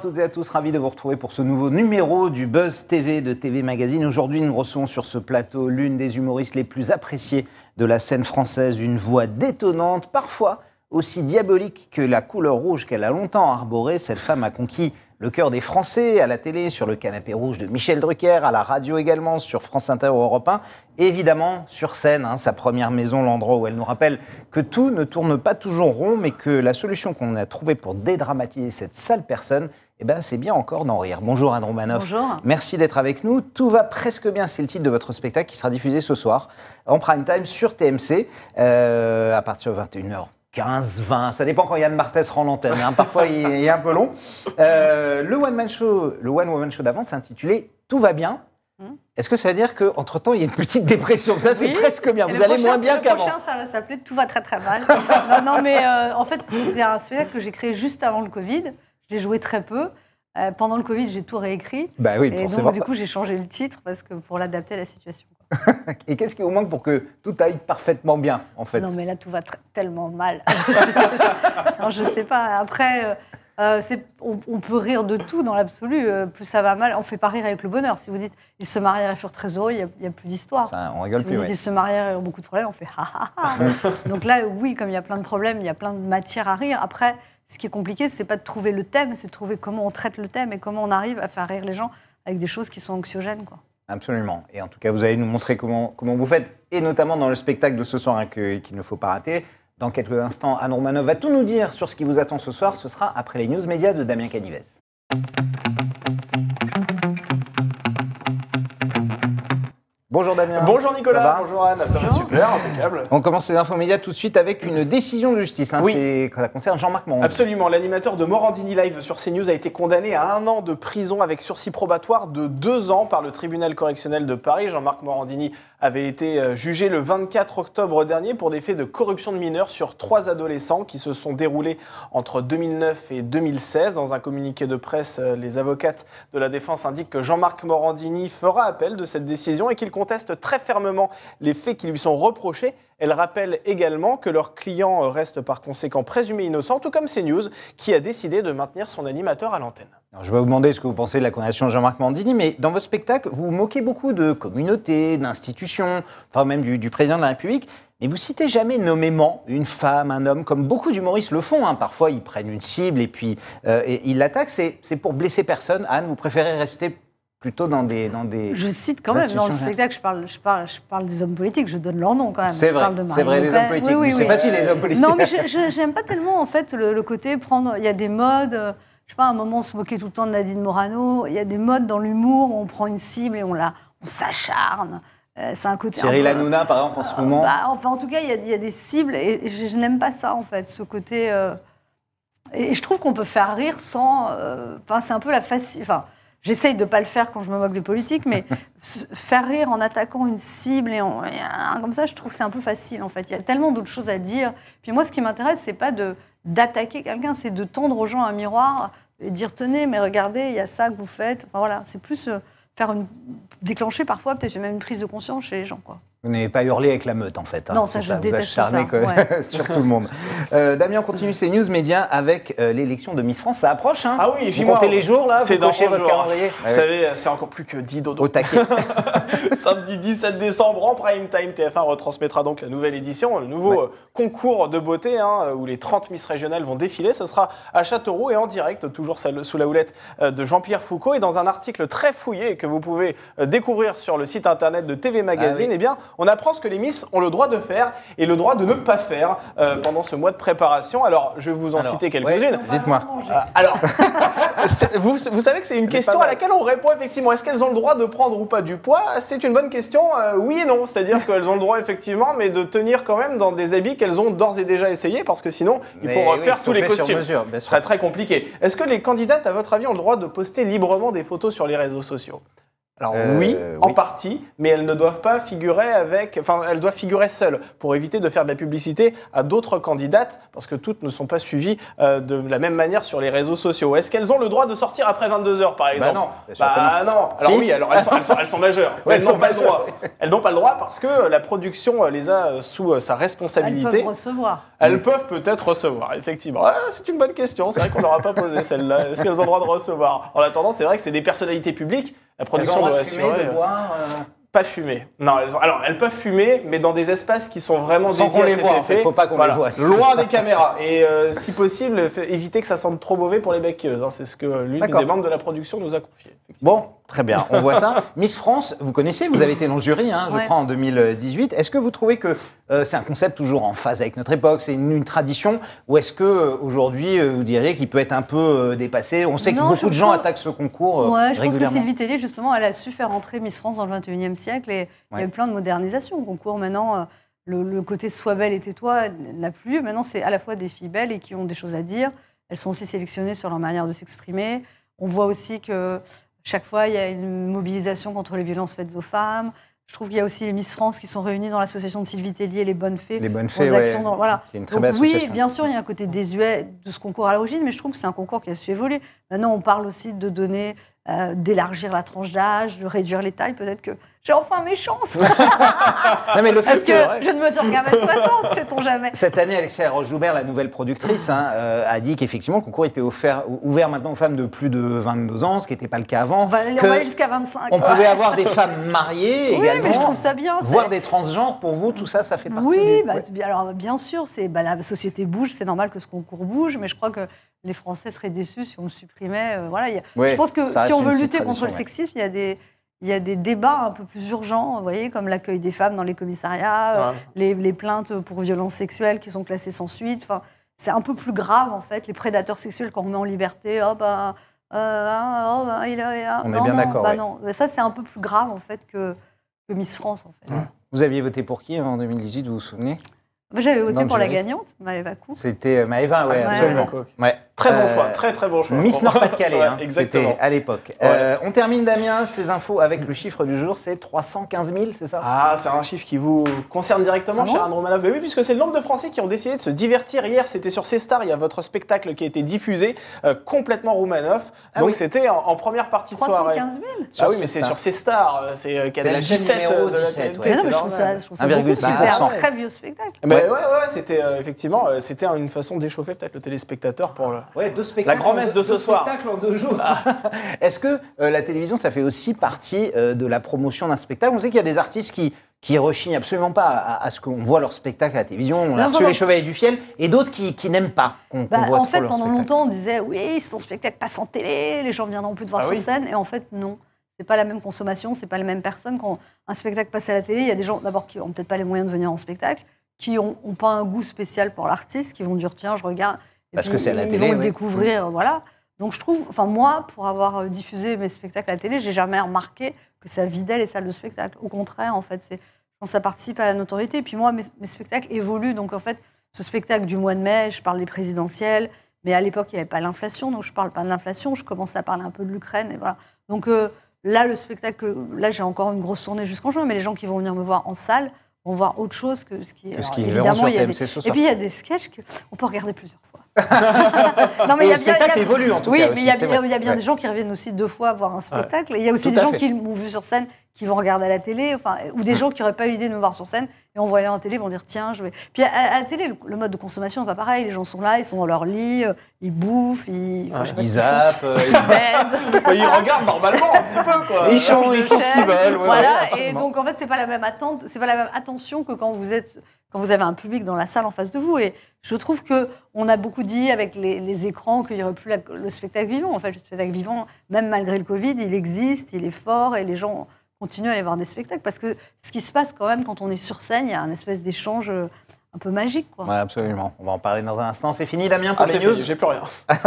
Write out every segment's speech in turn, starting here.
toutes et à tous, ravi de vous retrouver pour ce nouveau numéro du Buzz TV de TV Magazine. Aujourd'hui, nous recevons sur ce plateau l'une des humoristes les plus appréciées de la scène française, une voix détonnante, parfois aussi diabolique que la couleur rouge qu'elle a longtemps arborée. Cette femme a conquis le cœur des Français à la télé, sur le canapé rouge de Michel Drucker, à la radio également, sur France Inter ou Europe 1, évidemment sur scène, hein, sa première maison, l'endroit où elle nous rappelle que tout ne tourne pas toujours rond, mais que la solution qu'on a trouvée pour dédramatiser cette sale personne, eh ben, c'est bien encore d'en rire. Bonjour Anne Romanoff. Bonjour. Merci d'être avec nous. Tout va presque bien, c'est le titre de votre spectacle qui sera diffusé ce soir en prime time sur TMC euh, à partir de 21h. 15, 20, ça dépend quand Yann Martès rend l'antenne. Hein. Parfois, il, est un peu long. Euh, le one man show, le one woman show d'avant, s'intitulait « Tout va bien. Mmh. Est-ce que ça veut dire qu'entre temps il y a une petite dépression Ça, c'est presque bien. Vous allez moins bien qu'avant. Le prochain, ça va s'appeler Tout va très très mal. non, mais euh, en fait, c'est un spectacle que j'ai créé juste avant le Covid. J'ai joué très peu. Euh, pendant le Covid, j'ai tout réécrit. Bah oui, et donc, du coup, j'ai changé le titre parce que pour l'adapter à la situation. et qu'est-ce qui vous manque pour que tout aille parfaitement bien, en fait Non, mais là, tout va tellement mal. Je je sais pas. Après, euh, euh, on, peut rire de tout dans l'absolu. plus ça va mal, on fait pas rire avec le bonheur. Si vous dites ils se marièrent et furent très heureux, il n'y a, plus d'histoire. On rigole si Vous dites, Ils se marièrent et ont beaucoup de problèmes, on fait ha ha ha. donc là, oui, comme il y a plein de problèmes, il y a plein de matière à rire. Après, ce qui est compliqué, ce n'est pas de trouver le thème, c'est de trouver comment on traite le thème et comment on arrive à faire rire les gens avec des choses qui sont anxiogènes. Absolument. Et en tout cas, vous allez nous montrer comment, vous faites, et notamment dans le spectacle de ce soir qu'il ne faut pas rater. Dans quelques instants, Anne Romanov va tout nous dire sur ce qui vous attend ce soir. Ce sera après les news médias de Damien Canivès. Bonjour Damien. Bonjour Nicolas. Bonjour Anne. Ça va super, impeccable. On commence les infos médias tout de suite avec une décision de justice. Hein. C'est quand Ça concerne Jean-Marc Morandini. Absolument. L'animateur de Morandini Live sur CNews a été condamné à un an de prison avec sursis probatoire de deux ans par le tribunal correctionnel de Paris. Jean-Marc Morandini avait été euh, jugé le 24 octobre dernier pour des faits de corruption de mineurs sur trois adolescents qui se sont déroulés entre 2009 et 2016. Dans un communiqué de presse, euh, les avocates de la défense indiquent que Jean-Marc Morandini fera appel de cette décision et qu'il conteste très fermement les faits qui lui sont reprochés. Elle rappelle également que leur client reste par conséquent présumé innocent, tout comme CNews, qui a décidé de maintenir son animateur à l'antenne. Je vais vous demander ce que vous pensez de la condamnation de Jean-Marc Mandini, mais dans votre spectacle, vous, moquez beaucoup de communautés, d'institutions, enfin même du, président de la République. Mais vous citez jamais nommément une femme, un homme, comme beaucoup d'humoristes le font. Hein. Parfois, ils prennent une cible et puis euh, ils l'attaquent. C'est pour blesser personne. Anne, vous préférez rester plutôt dans des, dans des. Je cite quand même dans le spectacle, je parle, je parle, je parle des hommes politiques, je donne leur nom quand même. C'est vrai, c'est vrai, les hommes politiques. c'est facile les hommes politiques. Non, mais je pas tellement en fait le, côté prendre. Il y a des modes. Euh, je sais pas, à un moment on se moquait tout le temps de Nadine Morano. Il y a des modes dans l'humour où on prend une cible et on la, on s'acharne. Euh, c'est un côté. Cyril par exemple, en ce euh, moment. Bah, enfin, en tout cas, il y, a, il y a des cibles et je, n'aime pas ça en fait, ce côté. et je trouve qu'on peut faire rire sans. c'est un peu la facile. Enfin, J'essaye de ne pas le faire quand je me moque des politiques, mais faire rire en attaquant une cible et en... comme ça, je trouve que c'est un peu facile en fait. Il y a tellement d'autres choses à dire. Puis moi, ce qui m'intéresse, c'est pas de d'attaquer quelqu'un, c'est de tendre aux gens un miroir et dire tenez, mais regardez, il y a ça que vous faites. voilà, c'est plus euh, faire une déclencher parfois peut-être même une prise de conscience chez les gens quoi. Vous n'avez pas hurlé avec la meute, en fait. Hein. non, ça, je ça. déteste Vous ça. sur tout le monde. Euh, Damien, on continue ses news médias avec euh, l'élection de Miss France. Ça approche, hein Ah oui, Vous comptez les jours, là C'est dans votre calendrier. Vous savez, c'est encore plus que 10 dodo. Au taquet. Samedi 17 décembre, en prime time, TF1 retransmettra donc la nouvelle édition, le nouveau euh, concours de beauté, hein, où les 30 Miss régionales vont défiler. Ce sera à Châteauroux et en direct, toujours sous la houlette de Jean-Pierre Foucault. Et dans un article très fouillé que vous pouvez découvrir sur le site internet de TV Magazine, et ah eh bien, on apprend ce que les Miss ont le droit de faire et le droit de ne pas faire euh, pendant ce mois de préparation. Alors, je vais vous en citer quelques-unes. Dites-moi. Euh, alors, vous, savez que c'est une question à laquelle on répond effectivement. Est-ce qu'elles ont le droit de prendre ou pas du poids C'est une bonne question, euh, oui et non. C'est-à-dire qu'elles ont le droit effectivement, mais de tenir quand même dans des habits qu'elles ont d'ores et déjà essayés, parce que sinon, il faut refaire tous les costumes. Mesure, Ce serait Très très compliqué. Est-ce que les candidates, à votre avis, ont le droit de poster librement des photos sur les réseaux sociaux alors euh, oui, en partie, mais elles ne doivent pas figurer avec, enfin elles doivent figurer seules pour éviter de faire de la publicité à d'autres candidates parce que toutes ne sont pas suivies euh, de la même manière sur les réseaux sociaux. Est-ce qu'elles ont le droit de sortir après 22 heures par bah exemple Bah non. Bah non. Alors oui, alors elles sont, elles sont, elles majeures. elles n'ont pas le droit. Elles n'ont pas le droit parce que la production les a euh, sous sa responsabilité. Elles peuvent recevoir. Elles peuvent peut-être recevoir, effectivement. Ah, c'est une bonne question. C'est vrai qu'on n'aura pas posé celle-là. Est-ce qu'elles ont le droit de recevoir En attendant, c'est vrai que c'est des personnalités publiques la production doit De euh, euh. Pas fumer. Non, elles alors elles peuvent fumer, mais dans des espaces qui sont vraiment dédiés qu'on les voit, faut pas qu'on les voit. Loin des caméras et euh, si possible, éviter que ça sente trop mauvais pour les becqueuses. Hein. C'est ce que l'une des membres de la production nous a confié. Bon, Très bien, on voit ça. Miss France, vous connaissez, vous avez été dans le jury, hein, je crois, en 2018. Est-ce que vous trouvez que euh, c'est un concept toujours en phase avec notre époque, c'est une, tradition, ou est-ce que euh, aujourd'hui euh, vous diriez qu'il peut être un peu dépassé On sait que beaucoup de gens attaquent ce concours euh, je pense que Sylvie Tellier, justement, elle a su faire entrer Miss France dans le 21e siècle et il y a eu plein de modernisation au concours maintenant. Le, côté sois belle et tais-toi n'a plus Maintenant, c'est à la fois des filles belles et qui ont des choses à dire. Elles sont aussi sélectionnées sur leur manière de s'exprimer. On voit aussi que chaque fois, il y a une mobilisation contre les violences faites aux femmes. Je trouve qu'il y a aussi les Miss France qui sont réunies dans l'association de Sylvie Tellier, les Bonnes Fées. Les Bonnes Fées, voilà. Une très Donc, oui, bien sûr, il y a un côté désuet de ce concours à l'origine, mais je trouve que c'est un concours qui a su évoluer. Maintenant, on parle aussi de données... Euh, d'élargir la tranche d'âge, de réduire les tailles, peut-être que j'ai enfin mes chances. mais le fait Parce que, je ne mesure qu'à 60, sait-on jamais. Cette année, Alexia Roche-Joubert, la nouvelle productrice, hein, euh, a dit qu'effectivement, le concours était ouvert maintenant aux femmes de plus de 22 ans, ce qui n'était pas le cas avant. On jusqu'à 25. On pouvait avoir des femmes mariées oui, mais je trouve ça bien. Voir des transgenres, pour vous, tout ça, ça fait partie oui, bah, alors bien sûr, c'est bah, la société bouge, c'est normal que ce concours bouge, mais je crois que les Français seraient déçus si on le supprimait. Euh, voilà, je pense que si on veut lutter contre le sexisme, il y a des il y a des débats un peu plus urgents, vous voyez, comme l'accueil des femmes dans les commissariats, euh, les, plaintes pour violences sexuelles qui sont classées sans suite. Enfin, c'est un peu plus grave, en fait, les prédateurs sexuels qu'on met en liberté. On est bien d'accord. Bah, ça, c'est un peu plus grave, en fait, que, Miss France, en fait. Vous aviez voté pour qui hein, en 2018, vous vous souvenez J'avais voté pour la gagnante, Maëva Cook. C'était euh, Maëva, oui, absolument. Très bon euh, choix, très très bon choix. Miss Nord-Pas-de-Calais, ouais, hein, exactement. à l'époque. Euh, on termine Damien, ces infos avec le chiffre du jour, c'est 315 000, c'est ça Ah, c'est un chiffre qui vous concerne directement, ah cher Andromanov. Mais oui, puisque c'est le nombre de Français qui ont décidé de se divertir hier. C'était sur C-Star, il y a votre spectacle qui a été diffusé, euh, complètement Roumanoff. Ah Donc c'était en, première partie de soirée. 315 000 Ah oui, mais c'est sur C-Star, c'est Canal la 17 de la 17, ouais. Ah, non, je trouve ça, un très vieux spectacle. Mais ouais, ouais, c'était effectivement, c'était une façon d'échauffer peut-être le téléspectateur pour deux spectacles. La grand-messe de ce deux soir. spectacles en deux jours. Ah. Est-ce que euh, la télévision, ça fait aussi partie euh, de la promotion d'un spectacle On sait qu'il y a des artistes qui qui rechignent absolument pas à, ce qu'on voit leur spectacle à la télévision, on a reçu les Chevaliers du Fiel, et d'autres qui, qui n'aiment pas bah, En fait, pendant longtemps, on disait oui, c'est ton spectacle passe en télé, les gens ne viendront plus te voir ah sur scène, et en fait, non. C'est pas la même consommation, c'est pas la même personne. Quand un spectacle passe à la télé, il y a des gens d'abord qui n'ont peut-être pas les moyens de venir en spectacle, qui ont pas un goût spécial pour l'artiste, qui vont dire tiens, je regarde, parce que c'est à la télé. Ils vont découvrir, mm. voilà. Donc je trouve, enfin moi, pour avoir euh, diffusé mes spectacles à la télé, j'ai jamais remarqué que ça vidait les salles de spectacle. Au contraire, en fait, c'est ça participe à la notoriété. Et puis moi, mes, spectacles évoluent. Donc en fait, ce spectacle du mois de mai, je parle des présidentielles, mais à l'époque, il n'y avait pas l'inflation, donc je parle pas de l'inflation. Je commence à parler un peu de l'Ukraine, et voilà. Donc euh, là, le spectacle, là, j'ai encore une grosse tournée jusqu'en juin, mais les gens qui vont venir me voir en salle vont voir autre chose que ce qui. est. évidemment, Et puis il y a des sketchs qu'on peut regarder plusieurs le spectacle évolue en tout cas. Oui, mais il y a, bien des gens qui reviennent aussi deux fois voir un spectacle. Il y a aussi des gens qui m'ont vu sur scène qui vont regarder à la télé, enfin, ou des gens qui n'auraient pas eu l'idée de nous voir sur scène, et on voit aller en télé, vont dire tiens, je vais. Puis à, la télé, le, mode de consommation n'est pas pareil. Les gens sont là, ils sont dans leur lit, euh, ils bouffent, ils. Euh, ils zappent, ils baisent. Bah, ils regardent normalement un petit peu, quoi. Ils, chantent, ils font ce qu'ils veulent. voilà, et donc en fait, c'est pas la même attente, c'est pas la même attention que quand vous êtes. Quand vous avez un public dans la salle en face de vous. Et je trouve que on a beaucoup dit avec les, écrans qu'il n'y aurait plus le spectacle vivant. En fait, le spectacle vivant, même malgré le Covid, il existe, il est fort et les gens continue à aller voir des spectacles. Parce que ce qui se passe quand même quand on est sur scène, il y a un espèce d'échange euh, un peu magique. Quoi. absolument. On va en parler dans un instant. C'est fini, Damien, pour ah, les news J'ai plus rien.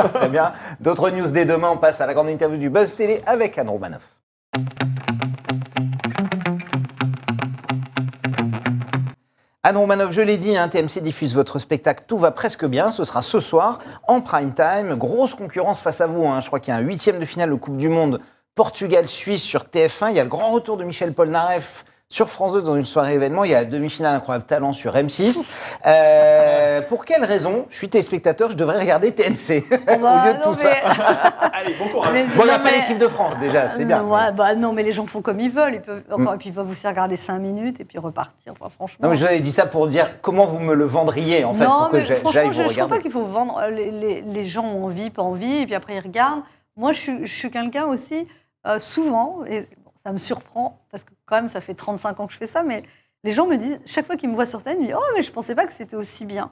Très bien. D'autres news dès demain. On passe à la grande interview du Buzz Télé avec Anne Romanoff. Anne Romanov, je l'ai dit, un hein, TMC diffuse votre spectacle Tout va presque bien. Ce sera ce soir en prime time. Grosse concurrence face à vous. Hein. Je crois qu'il y a un huitième de finale de Coupe du Monde Portugal-Suisse sur TF1. Il y a le grand retour de Michel Polnareff sur France 2 dans une soirée événement. Il y a la demi-finale Incroyable Talent sur M6. Euh, pour quelle raison, je suis téléspectateur, je devrais regarder TMC au bah, lieu de tout ça Allez, bon courage. on n'a pas l'équipe de France déjà, c'est bien. bah, non, mais les gens font comme ils veulent. Ils peuvent, hmm. encore, Et puis ils peuvent aussi regarder 5 minutes et puis repartir. franchement. Non, mais je vous avais dit ça pour dire comment vous me le vendriez en fait pour que j'aille vous regarder. Je ne pas qu'il faut vendre. Euh, les, gens ont envie, pas envie, et puis après ils regardent. Moi, je, je suis quelqu'un aussi euh, souvent, et ça me surprend, parce que quand même, ça fait 35 ans que je fais ça, mais les gens me disent, chaque fois qu'ils me voient sur scène, ils disent Oh, mais je ne pensais pas que c'était aussi bien.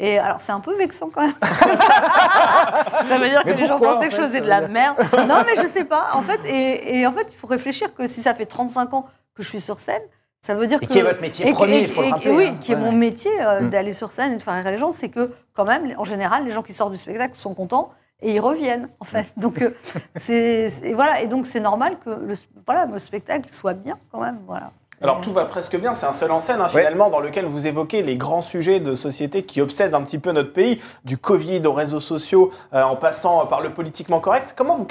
Et alors, c'est un peu vexant quand même. ça veut dire que les gens pensaient que je faisais de la merde. Non, mais je sais pas. En fait, et, en fait, il faut réfléchir que si ça fait 35 ans que je suis sur scène, ça veut dire que. qui est votre métier premier, il faut rappeler, Oui, hein. qui est mon métier euh, mm. d'aller sur scène et de faire rire les gens, c'est que quand même, en général, les gens qui sortent du spectacle sont contents et ils reviennent en fait. Donc euh, c'est voilà et donc c'est normal que le, voilà, le spectacle soit bien quand même voilà. Alors tout va presque bien, c'est un seul en scène hein, finalement dans lequel vous évoquez les grands sujets de société qui obsèdent un petit peu notre pays, du Covid aux réseaux sociaux, euh, en passant par le politiquement correct. Comment vous,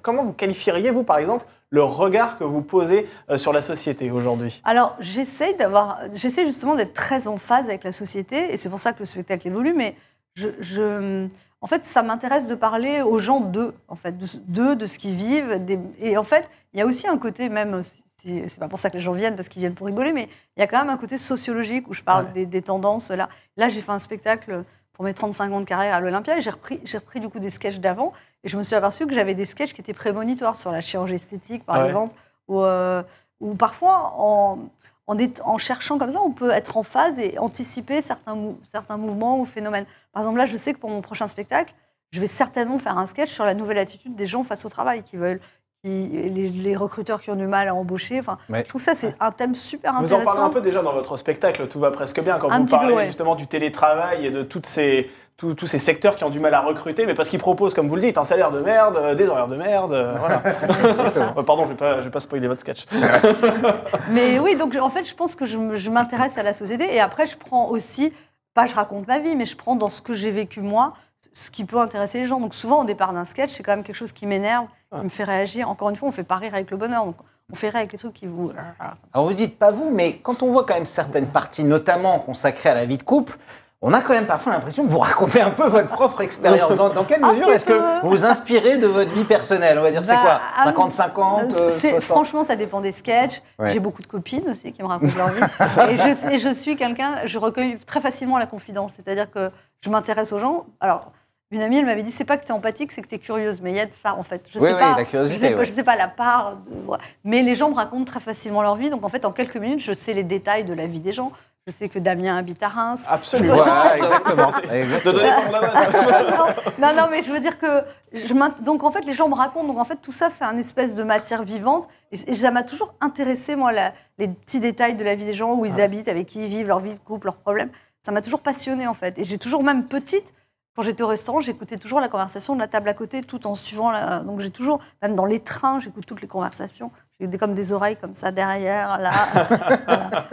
comment vous qualifieriez-vous par exemple le regard que vous posez euh, sur la société aujourd'hui Alors j'essaie d'avoir, j'essaie justement d'être très en phase avec la société et c'est pour ça que le spectacle évolue, mais je, je, en fait, ça m'intéresse de parler aux gens d'eux, en fait, d'eux, de ce qu'ils vivent. et en fait, il y a aussi un côté même, c'est pas pour ça que les gens viennent parce qu'ils viennent pour rigoler, mais il y a quand même un côté sociologique où je parle des, tendances. Là, là j'ai fait un spectacle pour mes 35 ans de carrière à l'Olympia et j'ai repris, j'ai repris du coup des sketchs d'avant et je me suis aperçue que j'avais des sketchs qui étaient prémonitoires sur la chirurgie esthétique, par exemple, ou, euh, ou parfois en en, cherchant comme ça, on peut être en phase et anticiper certains, certains mouvements ou phénomènes. Par exemple, là, je sais que pour mon prochain spectacle, je vais certainement faire un sketch sur la nouvelle attitude des gens face au travail, qui veulent, les, recruteurs qui ont du mal à embaucher. Enfin, Je trouve ça, c'est un thème super intéressant. Vous en parlez un peu déjà dans votre spectacle, tout va presque bien, quand vous parlez justement du télétravail et de toutes ces, tous ces secteurs qui ont du mal à recruter, mais parce qu'ils proposent, comme vous le dites, un salaire de merde, euh, des horaires de merde. Euh, voilà. Euh, pardon, je ne vais, pas, spoiler votre sketch. mais oui, donc en fait, je pense que je, je m'intéresse à la société et après, je prends aussi, pas je raconte ma vie, mais je prends dans ce que j'ai vécu moi, ce qui peut intéresser les gens. Donc souvent, au départ d'un sketch, c'est quand même quelque chose qui m'énerve, qui me fait réagir. Encore une fois, on fait pas rire avec le bonheur. on fait rire avec les trucs qui vous... Alors vous dites pas vous, mais quand on voit quand même certaines parties, notamment consacrées à la vie de couple, on a quand même parfois l'impression que vous racontez un peu votre propre expérience. Dans, quelle mesure est-ce que vous vous inspirez de votre vie personnelle On va dire, c'est quoi 50-50 bah, ah euh, Franchement, ça dépend des sketchs. J'ai beaucoup de copines aussi qui me racontent leur vie. Et je, suis quelqu'un, je recueille très facilement la confidence. C'est-à-dire que je m'intéresse aux gens. Alors, une amie, elle m'avait dit c'est pas que tu es empathique, c'est que tu curieuse. Mais il y a de ça, en fait. Je oui, sais oui, pas, la curiosité. Je sais, sais pas la part. Mais les gens me racontent très facilement leur vie. Donc, en fait, en quelques minutes, je sais les détails de la vie des gens. Je sais que Damien habite à Reims. Absolument. Voilà, exactement. exactement. Ne donnez pas non, non, mais je veux dire que. Je donc, en fait, les gens me racontent. Donc, en fait, tout ça fait un espèce de matière vivante. Et, ça m'a toujours intéressé, moi, les petits détails de la vie des gens, où ils habitent, avec qui ils vivent, leur vie de couple, leurs problèmes. Ça m'a toujours passionné, en fait. Et j'ai toujours, même petite, quand j'étais au restaurant, j'écoutais toujours la conversation de la table à côté, tout en suivant. Donc j'ai toujours, même dans les trains, j'écoute toutes les conversations. J'ai comme des oreilles comme ça derrière, là.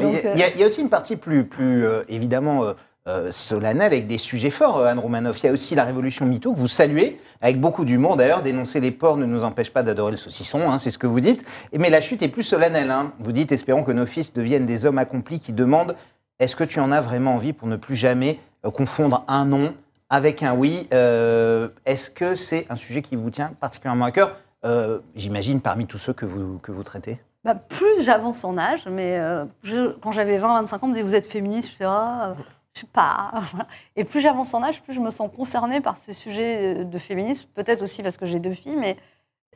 Euh, il, y a, aussi une partie plus, plus euh, évidemment. Euh, solennelle avec des sujets forts, Anne Romanoff. Il y a aussi la révolution mytho, que vous saluez avec beaucoup d'humour. D'ailleurs, dénoncer les porcs ne nous empêche pas d'adorer le saucisson, hein, c'est ce que vous dites. Mais la chute est plus solennelle. Hein. Vous dites, espérons que nos fils deviennent des hommes accomplis qui demandent est-ce que tu en as vraiment envie pour ne plus jamais confondre un nom avec un oui. Euh, est-ce que c'est un sujet qui vous tient particulièrement à cœur euh, J'imagine parmi tous ceux que vous, que vous traitez bah, Plus j'avance en âge, mais euh, quand j'avais 20-25 ans, on me disait Vous êtes féministe Je disais ah, sais pas. Et plus j'avance en âge, plus je me sens concernée par ces sujets de féminisme. Peut-être aussi parce que j'ai deux filles, mais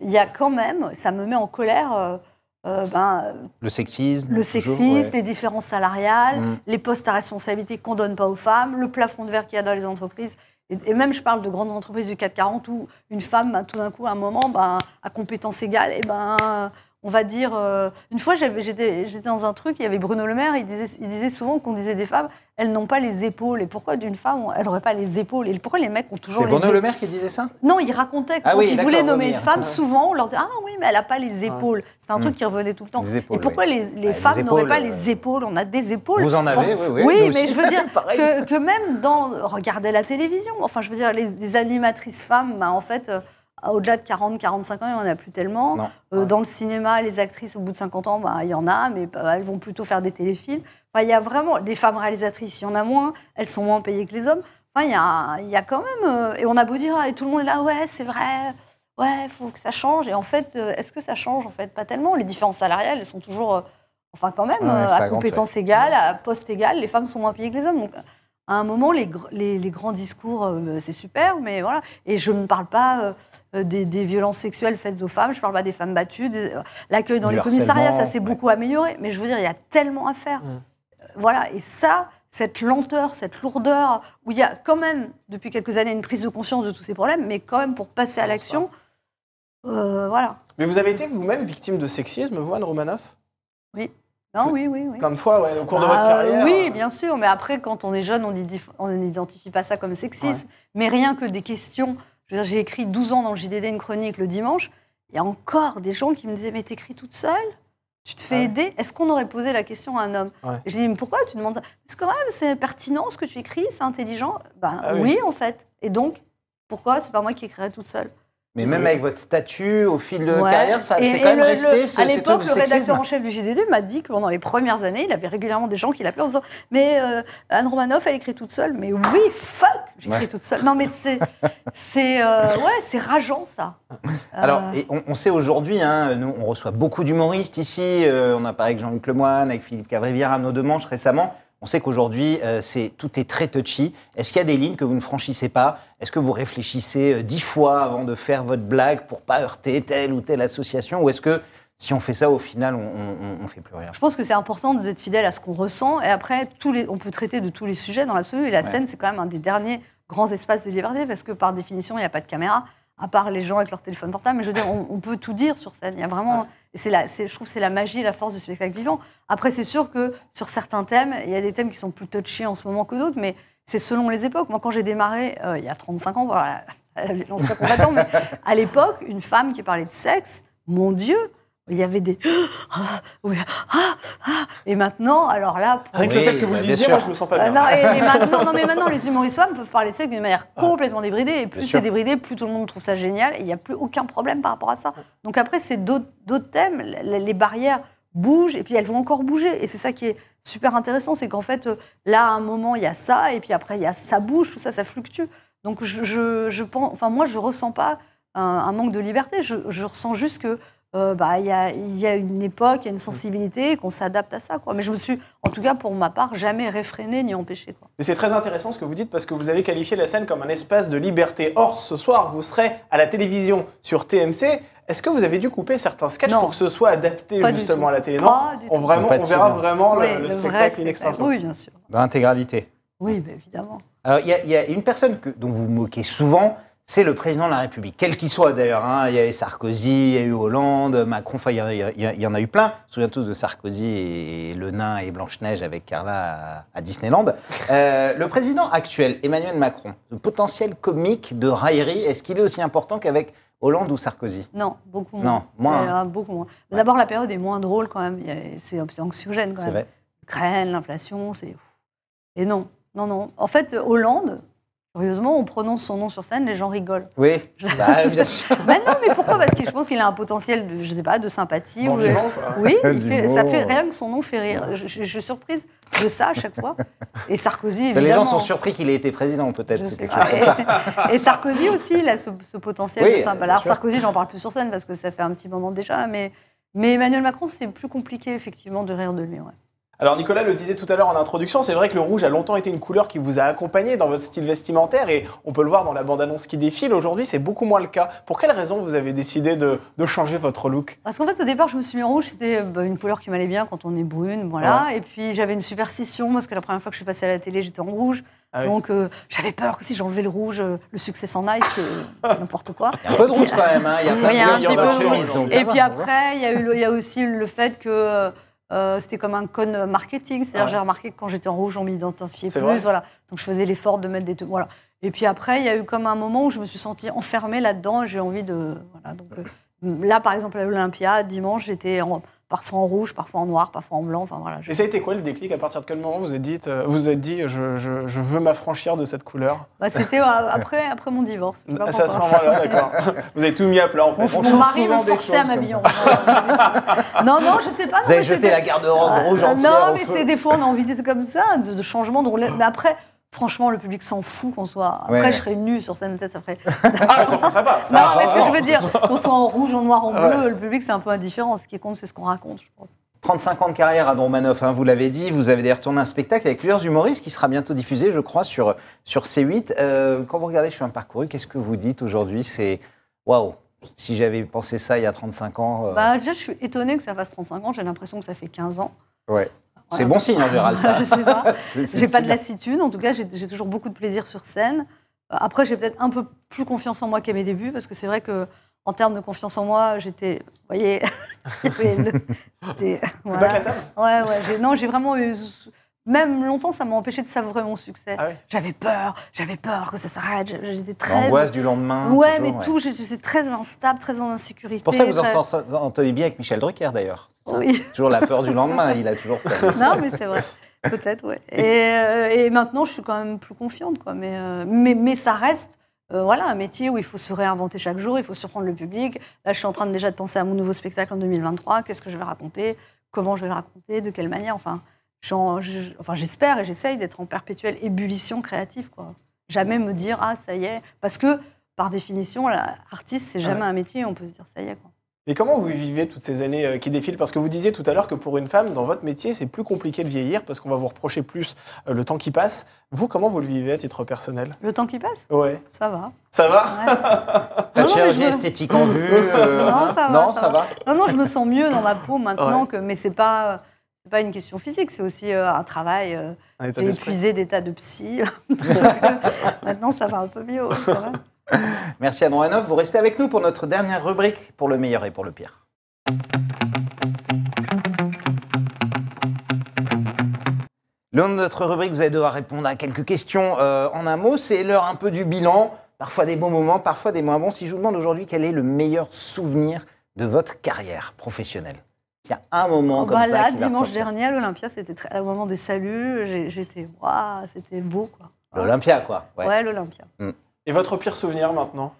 il y a quand même, ça me met en colère euh, ben, le sexisme, le sexisme, les différences salariales, mm. les postes à responsabilité qu'on donne pas aux femmes, le plafond de verre qu'il y a dans les entreprises. Et, même, je parle de grandes entreprises du CAC 40 où une femme, ben, tout d'un coup, à un moment, ben, à compétence égales, et eh ben, on va dire. Euh, une fois, j'étais dans un truc, il y avait Bruno Le Maire, il disait, souvent qu'on disait des femmes, elles n'ont pas les épaules. Et pourquoi d'une femme, elle n'aurait pas les épaules Et pourquoi les mecs ont toujours les Bruno Le Maire qui disait ça Non, il racontait ah qu'il voulait nommer une femme, souvent, on leur dit Ah oui, mais elle n'a pas les épaules. C'est un truc mm. qui revenait tout le temps. et pourquoi les, femmes n'auraient pas euh, les épaules On a des épaules. Vous en avez, oui, oui. mais je veux dire que, même dans. Regardez la télévision. Enfin, je veux dire, les, les animatrices femmes, bah, en fait. Euh, ah, au-delà de 40, 45 ans, il n'y en a plus tellement. Euh, dans le cinéma, les actrices, au bout de 50 ans, bah, il y en a, mais elles vont plutôt faire des téléfilms. Enfin, il y a vraiment des femmes réalisatrices, il y en a moins, elles sont moins payées que les hommes. Enfin, il y a, quand même. Euh, et on a beau dire, tout le monde est là, ouais, c'est vrai, ouais, il faut que ça change. Et en fait, euh, est-ce que ça change En fait, pas tellement. Les différences salariales, elles sont toujours. Enfin, quand même, à compétences égales, à poste égal, les femmes sont moins payées que les hommes. Donc, à un moment, les, grands discours, euh, c'est super, mais voilà. Et je ne parle pas euh, euh, des, violences sexuelles faites aux femmes, je ne parle pas des femmes battues, l'accueil dans les commissariats, ça s'est beaucoup amélioré. Mais je veux dire, il y a tellement à faire. Mmh. Voilà, et ça, cette lenteur, cette lourdeur, où il y a quand même, depuis quelques années, une prise de conscience de tous ces problèmes, mais quand même, pour passer à l'action, voilà. Mais vous avez été vous-même victime de sexisme, vous, Anne Romanoff Oui oui, fois, au cours de bah, votre carrière. Oui, euh. bien sûr. Mais après, quand on est jeune, on n'identifie pas ça comme sexisme. Mais rien que des questions. J'ai écrit 12 ans dans le JDD une chronique le dimanche. Il y a encore des gens qui me disaient Mais t'écris toute seule tu te fais aider. Est-ce qu'on aurait posé la question à un homme J'ai dit, mais pourquoi tu demandes ça Parce que c'est pertinent ce que tu écris, c'est intelligent. Ben ah oui. en fait. Et donc, pourquoi c'est pas moi qui écrirais toute seule mais même avec votre statut, au fil de carrière, ça, c'est quand même resté À l'époque, le rédacteur en chef du GDD m'a dit que pendant les premières années, il avait régulièrement des gens qui l'appelaient en disant Mais euh, Anne Romanoff, elle écrit toute seule. Mais oui, fuck J'écris toute seule. Non, mais c'est, c'est, euh, c'est rageant, ça. Euh. Alors, on, sait aujourd'hui, hein, nous, on reçoit beaucoup d'humoristes ici. on a parlé avec Jean-Luc Lemoyne, avec Philippe Cavrivière à nos deux manches récemment. On sait qu'aujourd'hui, euh, tout est très touchy. Est-ce qu'il y a des lignes que vous ne franchissez pas Est-ce que vous réfléchissez euh, dix fois avant de faire votre blague pour pas heurter telle ou telle association Ou est-ce que si on fait ça, au final, on ne fait plus rien. Je pense que c'est important d'être fidèle à ce qu'on ressent. Et après, on peut traiter de tous les sujets dans l'absolu. Et la scène, c'est quand même un des derniers grands espaces de liberté, parce que par définition, il n'y a pas de caméra, à part les gens avec leur téléphone portable. Mais je veux dire, on, peut tout dire sur scène. Il y a vraiment. C'est la, je trouve c'est la magie la force du spectacle vivant. Après, c'est sûr que sur certains thèmes, il y a des thèmes qui sont plus touchés en ce moment que d'autres, mais c'est selon les époques. Moi, quand j'ai démarré, euh, il y a 35 ans, voilà, à l'époque, une femme qui parlait de sexe, mon Dieu, il y avait des. Ah, ah, ah. Et maintenant, alors là. Pour... que le que vous le disiez, moi je me sens pas bien. Non, maintenant, non, mais maintenant, les humoristes femmes peuvent parler de sexe d'une manière complètement débridée. Et plus c'est débridé, plus tout le monde trouve ça génial. Et il n'y a plus aucun problème par rapport à ça. Donc après, c'est d'autres thèmes. Les barrières bougent et puis elles vont encore bouger. Et c'est ça qui est super intéressant. C'est qu'en fait, là, à un moment, il y a ça. Et puis après, il y a ça bouge, tout ça, ça fluctue. Donc je, je, je pense. Enfin, moi, je ressens pas un, un manque de liberté. Je, je ressens juste que euh, bah, il bah, y, a, y, a, une époque, il y a une mm. sensibilité, qu'on s'adapte à ça. Quoi. Mais je me suis, en tout cas pour ma part, jamais réfréné ni empêché. c'est très intéressant ce que vous dites parce que vous avez qualifié la scène comme un espace de liberté. Or, ce soir, vous serez à la télévision sur TMC. Est-ce que vous avez dû couper certains sketchs pour que ce soit adapté justement à la télé Non, on, vraiment, on verra vraiment le, spectacle vrai, Oui, bien sûr. Dans l'intégralité. Oui, évidemment. Alors, il y, a une personne que, dont vous vous moquez souvent, c'est le président de la République, quel qu'il soit d'ailleurs. Hein. Il y eu Sarkozy, il y a eu Hollande, Macron, il, y en a eu plein. souviens tous de Sarkozy et, Le Nain et Blanche-Neige avec Carla à, Disneyland. Euh, le président actuel, Emmanuel Macron, le potentiel comique de raillerie, est-ce qu'il est aussi important qu'avec Hollande ou Sarkozy Non, beaucoup moins. Non, euh, beaucoup moins. D'abord, la période est moins drôle quand même. C'est anxiogène quand même. L'Ukraine, l'inflation, c'est. Et non, non, non. En fait, Hollande, Curieusement, on prononce son nom sur scène, les gens rigolent. Oui, bah bien sûr. Mais bah non, mais pourquoi Parce que je pense qu'il a un potentiel, de, je sais pas, de sympathie. oui, ça fait euh. rien que son nom fait rire. Je, suis surprise de ça à chaque fois. Et Sarkozy, évidemment. Les gens sont surpris qu'il ait été président, peut-être. C'est quelque chose Et, Sarkozy aussi, il a ce, potentiel de sympathie. Alors Sarkozy, j'en parle plus sur scène parce que ça fait un petit moment déjà, mais, mais Emmanuel Macron, c'est plus compliqué effectivement de rire de lui. Ouais. Alors Nicolas le disait tout à l'heure en introduction, c'est vrai que le rouge a longtemps été une couleur qui vous a accompagné dans votre style vestimentaire et on peut le voir dans la bande-annonce qui défile. Aujourd'hui, c'est beaucoup moins le cas. Pour quelles raisons vous avez décidé de, changer votre look Parce qu'en fait, au départ, je me suis mis en rouge, c'était bah, une couleur qui m'allait bien quand on est brune, voilà. Et puis j'avais une superstition parce que la première fois que je suis passée à la télé, j'étais en rouge. Ah donc euh, j'avais peur que si j'enlevais le rouge, euh, le succès s'en aille, que n'importe quoi. Il y a un peu de rouge quand même, hein. il y a, un, petit peu de Et puis après, il il y a aussi le fait que euh, euh, c'était comme un con marketing. C'est-à-dire, ah j'ai remarqué que quand j'étais en rouge, on m'identifiait plus. Voilà. Donc, je faisais l'effort de mettre des. Voilà. Et puis après, il y a eu comme un moment où je me suis sentie enfermée là-dedans. J'ai envie de. Euh. Euh, là, par exemple, à l'Olympia, dimanche, j'étais en parfois en rouge, parfois en noir, parfois en blanc. Enfin, voilà, Et ça a été quoi le déclic À partir de quel moment vous avez dit, euh, vous êtes dit je, veux m'affranchir de cette couleur bah, C'était euh, après, mon divorce. C'est à ce moment-là, d'accord. vous avez tout mis à plat en fait. Mon, mari m'a forcé à m'habiller Non, non, je ne sais pas. Vous avez jeté la garde-robe ah, rouge euh, entière Non, mais c'est des fois on a envie de comme ça, de, changement. De... Mais après, franchement, le public s'en fout qu'on soit. Après, je serais nu sur scène, peut-être ça ferait. ah, s'en pas. Non, mais ce que je veux dire, qu'on soit en rouge, en noir, en bleu, le public, c'est un peu indifférent. Ce qui compte, c'est ce qu'on raconte, je pense. 35 ans de carrière à Manoff. hein, vous l'avez dit, vous avez d'ailleurs tourné un spectacle avec plusieurs humoristes qui sera bientôt diffusé, je crois, sur, sur C8. Euh, quand vous regardez Je suis un parcouru, qu'est-ce que vous dites aujourd'hui C'est waouh, si j'avais pensé ça il y a 35 ans. Euh. Bah, déjà, je suis étonné que ça fasse 35 ans, j'ai l'impression que ça fait 15 ans. Ouais. C'est bon signe en général, ça. j'ai pas de lassitude, en tout cas, j'ai toujours beaucoup de plaisir sur scène. Euh, après, j'ai peut-être un peu plus confiance en moi qu'à mes débuts, parce que c'est vrai que en termes de confiance en moi, j'étais, vous voyez, Ouais, ouais, non, j'ai vraiment eu même longtemps, ça m'a empêché de savourer mon succès. Ah j'avais peur, j'avais peur que ça s'arrête. J'étais très. L'angoisse du lendemain. Ouais, mais tout, j'étais très instable, très en insécurité. pour ça vous entendez bien avec Michel Drucker d'ailleurs. Oui. Toujours la peur du lendemain, il a toujours ça. Non, mais c'est vrai. Peut-être, ouais. Euh, et, maintenant, je suis quand même plus confiante, quoi. Mais, euh, mais, ça reste. Euh, voilà, un métier où il faut se réinventer chaque jour, il faut surprendre le public. Là, je suis en train de, déjà de penser à mon nouveau spectacle en 2023. Qu'est-ce que je vais raconter Comment je vais raconter De quelle manière Enfin, enfin, j'espère et j'essaye d'être en perpétuelle ébullition créative. Quoi. Jamais me dire, ah, ça y est. Parce que, par définition, l'artiste, artiste, c'est jamais ah un métier, on peut se dire, ça y est. Quoi. Et comment vous vivez toutes ces années euh, qui défilent Parce que vous disiez tout à l'heure que pour une femme, dans votre métier, c'est plus compliqué de vieillir parce qu'on va vous reprocher plus euh, le temps qui passe. Vous, comment vous le vivez à titre personnel Le temps qui passe Ouais. Ça va. Ça va La chirurgie esthétique en vue euh, Non, ça va. Non, ça, va. Non, je me sens mieux dans ma peau maintenant que. Mais c'est pas pas une question physique, c'est aussi euh, un travail. Euh, j'ai épuisé des de psy. Maintenant, ça va un peu mieux. Merci Anne Roanoff. Vous restez avec nous pour notre dernière rubrique pour le meilleur et pour le pire. L'un de notre rubrique, vous allez devoir répondre à quelques questions euh, en un mot. C'est l'heure un peu du bilan, parfois des bons moments, parfois des moins bons. Si je vous demande aujourd'hui quel est le meilleur souvenir de votre carrière professionnelle il y a un moment comme ça. Là, dimanche dernier, à l'Olympia, c'était très... au moment des saluts, j'étais. Waouh, c'était beau, quoi. L'Olympia, quoi. Ouais, l'Olympia. Mm. Et votre pire souvenir maintenant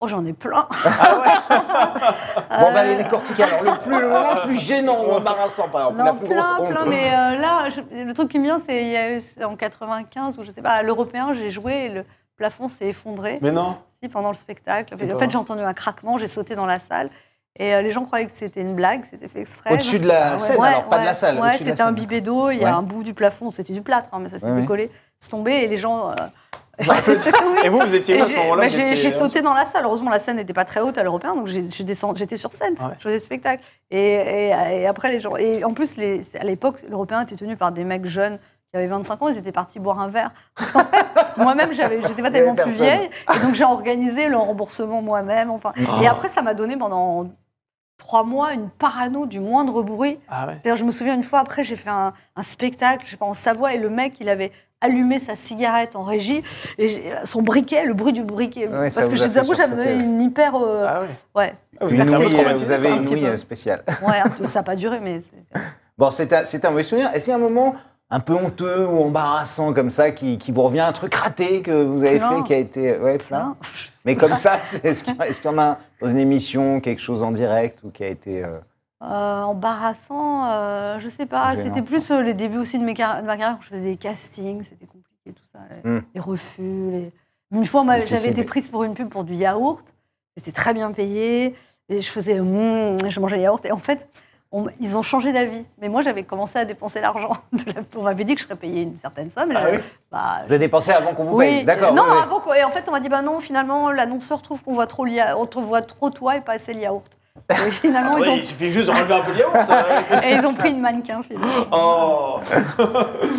Oh, j'en ai plein. Ah ouais euh, bon, on va aller les Alors, le plus, le moment plus gênant par exemple. Non, la plein, mais euh, là, le truc qui me vient, c'est il y a eu en 95 ou je sais pas, à l'Européen, j'ai joué et le plafond s'est effondré. Mais non. Si, pendant le spectacle. En fait, j'ai entendu un craquement, j'ai sauté dans la salle. Et euh, les gens croyaient que c'était une blague, c'était fait exprès. Au-dessus de la ah scène, alors pas de la salle. Ouais, c'était un bibé d'eau, il y a un bout du plafond, c'était du plâtre, hein, mais ça s'est décollé, c'est tombé et les gens. Euh, et vous, vous étiez là à ce moment-là bah, J'ai sauté dans la salle. Heureusement, la scène n'était pas très haute à l'européen, donc j'étais sur scène, je faisais spectacle. Et, et, après, les gens. Et en plus, les, à l'époque, l'européen était tenu par des mecs jeunes qui avaient 25 ans, ils étaient partis boire un verre. moi-même, j'étais pas tellement plus vieille. Et donc, j'ai organisé le remboursement moi-même. Enfin. Ah. Et après, ça m'a donné pendant trois mois une parano du moindre bruit. Ah D'ailleurs, je me souviens une fois après, j'ai fait un, spectacle, je sais pas, en Savoie, et le mec, il avait allumé sa cigarette en régie et son briquet, le bruit du briquet, ah parce que je vous avoue, j'avais une hyper, ouais. Vous, avez, une nuit euh, spéciale. Ouais, ça n'a pas duré, mais. Bon, c'est un, un mauvais souvenir. Est-ce qu'il y a un moment un peu honteux ou embarrassant comme ça qui, vous revient, un truc raté que vous avez fait qui a été. Ouais, plein. Mais comme ça, est-ce qu'il y, a dans une émission, quelque chose en direct ou qui a été. Euh, euh, embarrassant, euh, je sais pas. C'était plus les débuts aussi de, mes ma carrière quand je faisais des castings, c'était compliqué tout ça. Les, hmm. refus. Une fois, j'avais été prise pour une pub pour du yaourt. C'était très bien payé. Et je faisais, hmm, je mangeais yaourt. Et en fait, ils ont changé d'avis. Mais moi, j'avais commencé à dépenser l'argent. on m'avait dit que je serais payé une certaine somme. Ah bah, vous avez dépensé avant qu'on vous paye D'accord. Non, avant Et en fait, on m'a dit bah non, finalement, l'annonceur trouve qu'on voit trop, on voit trop toi et pas assez le yaourt. finalement, Il suffit juste d'enlever un peu de yaourt. Hein. et ils ont pris une mannequin, finalement. Oh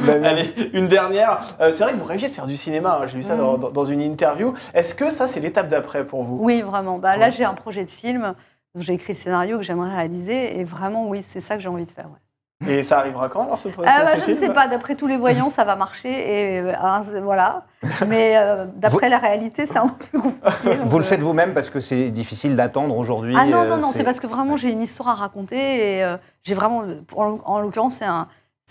Allez, une dernière. Euh, c'est vrai que vous rêviez de faire du cinéma. Hein. J'ai vu ça mm. dans, une interview. Est-ce que ça, c'est l'étape d'après pour vous Oui, vraiment. Bah, là, j'ai un projet de film j'ai écrit le scénario que j'aimerais réaliser et vraiment, oui, c'est ça que j'ai envie de faire. Et ça arrivera quand alors ce, projet ah, bah, Je ne sais pas, d'après tous les voyants, ça va marcher. Et euh, voilà. Mais euh, d'après la réalité, c'est un peu compliqué. Vous le euh, faites vous-même parce que c'est difficile d'attendre aujourd'hui Ah non, non, non, c'est parce que vraiment j'ai une histoire à raconter. Et j'ai vraiment. En, l'occurrence, c'est un,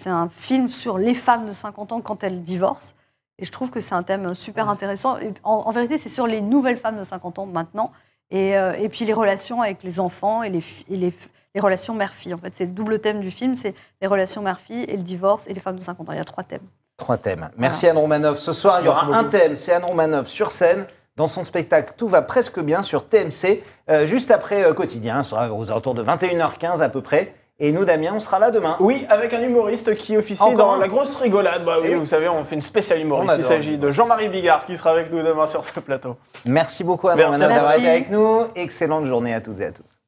un film sur les femmes de 50 ans quand elles divorcent. Et je trouve que c'est un thème super intéressant. en vérité, c'est sur les nouvelles femmes de 50 ans maintenant euh, et, puis les relations avec les enfants et les, relations mère-fille. En fait, c'est le double thème du film, c'est les relations mère-fille et le divorce et les femmes de 50 ans. Il y a trois thèmes. Trois thèmes. Merci Anne Romanoff. Ce soir, il y aura un thème, c'est Anne Romanoff sur scène dans son spectacle Tout va presque bien sur TMC, euh, juste après euh, Quotidien, aux alentours de 21h15 à peu près. Et nous, Damien, on sera là demain. Oui, avec un humoriste qui officie dans la grosse rigolade. Bah eh oui, vous savez, on fait une spéciale humoriste. Il s'agit de Jean-Marie Bigard qui sera avec nous demain sur ce plateau. Merci beaucoup, à d'avoir été avec nous. Excellente journée à tous et à tous.